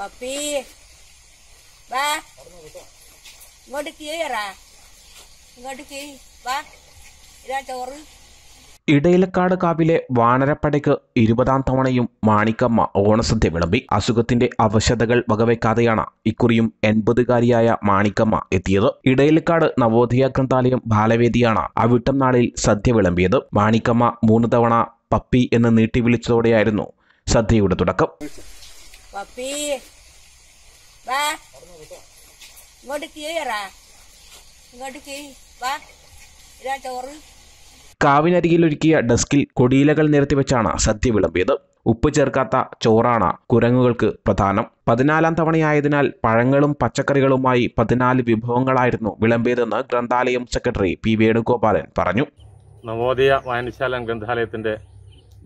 puppy വാ വാ ഇടയിലക്കാട് കാവിലെ വാനരപ്പടയ്ക്ക് ഇരുപതാം തവണയും മാണിക്കമ്മ ഓണസദ്യ വിളമ്പി അസുഖത്തിന്റെ അവശതകൾ വകവയ്ക്കാതെയാണ് ഇക്കുറിയും എൺപതുകാരിയായ മാണിക്കമ്മ എത്തിയത് ഇടയിലക്കാട് നവോദയ ഗ്രന്ഥാലയം ബാലവേദിയാണ് അവിട്ടം നാളിൽ സദ്യ വിളമ്പിയത് മാണിക്കമ്മ മൂന്ന് തവണ പപ്പി എന്ന് നീട്ടി വിളിച്ചതോടെയായിരുന്നു സദ്യയുടെ തുടക്കം പപ്പി വാ ഇങ്ങോട്ട് കീഴറാ ഇങ്ങോട്ട് കീ വാ ഇതാ ചോറ് ഒരുക്കിയ ഡെസ്കിൽ കൊടിയിലകൾ നിരത്തി വെച്ചാണ് സദ്യ വിളമ്പിയത് ഉപ്പ് ചേർക്കാത്ത ചോറാണ് കുരങ്ങുകൾക്ക് പ്രധാനം പതിനാലാം തവണയായതിനാൽ പഴങ്ങളും പച്ചക്കറികളുമായി പതിനാല് വിഭവങ്ങളായിരുന്നു വിളമ്പിയതെന്ന് ഗ്രന്ഥാലയം സെക്രട്ടറി പി വേണുഗോപാലൻ പറഞ്ഞു നവോദയ വായനശാല ഗ്രന്ഥാലയത്തിന്റെ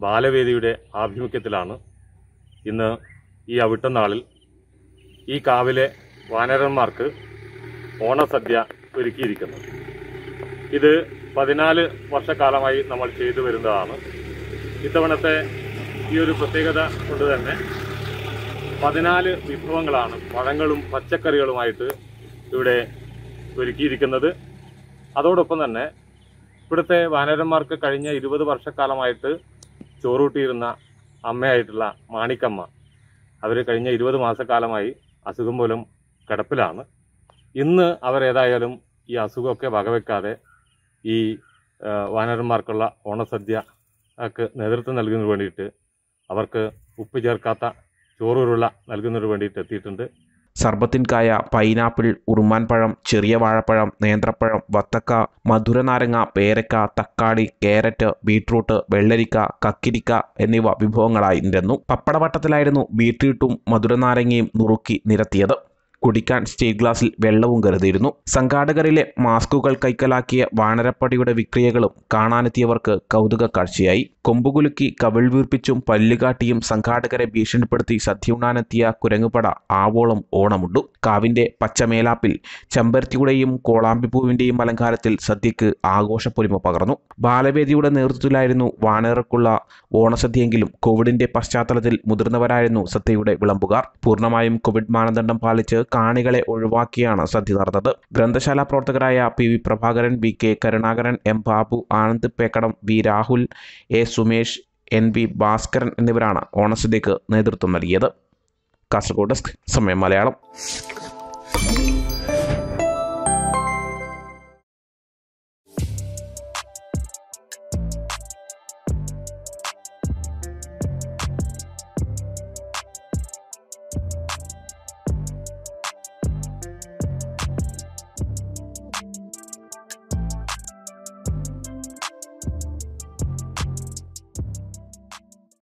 ബാലവേദിയുടെ ആഭിമുഖ്യത്തിലാണ് ഇന്ന് ഈ അവിട്ടനാളിൽ ഈ കാവിലെ വാനരന്മാർക്ക് ഓണസദ്യ ഒരുക്കിയിരിക്കുന്നു ഇത് പതിനാല് വർഷക്കാലമായി നമ്മൾ ചെയ്തു വരുന്നതാണ് ഇത്തവണത്തെ ഈ ഒരു പ്രത്യേകത കൊണ്ട് തന്നെ പതിനാല് വിഭവങ്ങളാണ് പഴങ്ങളും പച്ചക്കറികളുമായിട്ട് ഇവിടെ ഒരുക്കിയിരിക്കുന്നത് അതോടൊപ്പം തന്നെ ഇവിടുത്തെ വാനരന്മാർക്ക് കഴിഞ്ഞ ഇരുപത് വർഷക്കാലമായിട്ട് ചോറൂട്ടിയിരുന്ന അമ്മയായിട്ടുള്ള മാണിക്കമ്മ അവർ കഴിഞ്ഞ ഇരുപത് മാസക്കാലമായി അസുഖം പോലും കിടപ്പിലാണ് ഇന്ന് അവരേതായാലും ഈ അസുഖമൊക്കെ വകവെക്കാതെ ഈ വാനരന്മാർക്കുള്ള ഓണസദ്യ ഒക്കെ നേതൃത്വം നൽകുന്നതിന് വേണ്ടിയിട്ട് അവർക്ക് ഉപ്പ് ചേർക്കാത്ത ചോറുരുള നൽകുന്നതിന് വേണ്ടിയിട്ട് എത്തിയിട്ടുണ്ട് സർബത്തിൻകായ പൈനാപ്പിൾ ഉറുമാൻപഴം ചെറിയ വാഴപ്പഴം നേന്ത്രപ്പഴം വത്തക്ക മധുരനാരങ്ങ പേരക്ക തക്കാളി കാരറ്റ് ബീട്രൂട്ട് വെള്ളരിക്ക കക്കിരിക്ക എന്നിവ വിഭവങ്ങളായി നിരന്നു പപ്പടവട്ടത്തിലായിരുന്നു ബീട്രൂട്ടും മധുരനാരങ്ങയും നുറുക്കി നിരത്തിയത് കുടിക്കാൻ സ്റ്റീൽ ഗ്ലാസിൽ വെള്ളവും കരുതിയിരുന്നു സംഘാടകരിലെ മാസ്കുകൾ കൈക്കലാക്കിയ വാനരപ്പടിയുടെ വിക്രിയകളും കാണാനെത്തിയവർക്ക് കൗതുക കാഴ്ചയായി കൊമ്പുകുലുക്കി കവിൾ വീർപ്പിച്ചും പല്ലുകാട്ടിയും സംഘാടകരെ ഭീഷണിപ്പെടുത്തി സദ്യയുണ്ണാനെത്തിയ കുരങ്ങുപട ആവോളം ഓണമുണ്ടു കാവിന്റെ പച്ചമേലാപ്പിൽ ചെമ്പരത്തിയുടെയും കോളാമ്പിപ്പൂവിന്റെയും അലങ്കാരത്തിൽ സദ്യക്ക് ആഘോഷപ്പൊലിമ പകർന്നു ബാലവേദിയുടെ നേതൃത്വത്തിലായിരുന്നു വാനേറക്കുള്ള ഓണസദ്യയെങ്കിലും കോവിഡിന്റെ പശ്ചാത്തലത്തിൽ മുതിർന്നവരായിരുന്നു സദ്യയുടെ വിളമ്പുകാർ പൂർണ്ണമായും കോവിഡ് മാനദണ്ഡം പാലിച്ച് കാണികളെ ഒഴിവാക്കിയാണ് സദ്യ നടന്നത് ഗ്രന്ഥശാല പ്രവർത്തകരായ പി വി പ്രഭാകരൻ വി കെ കരുണാകരൻ എം ബാബു ആനന്ദ് പേക്കടം വി രാഹുൽ എ സുമേഷ് എൻ വി ഭാസ്കരൻ എന്നിവരാണ് ഓണസദ്യക്ക് നേതൃത്വം നൽകിയത് കാസർഗോഡ് ഡെസ്ക് സമയം മലയാളം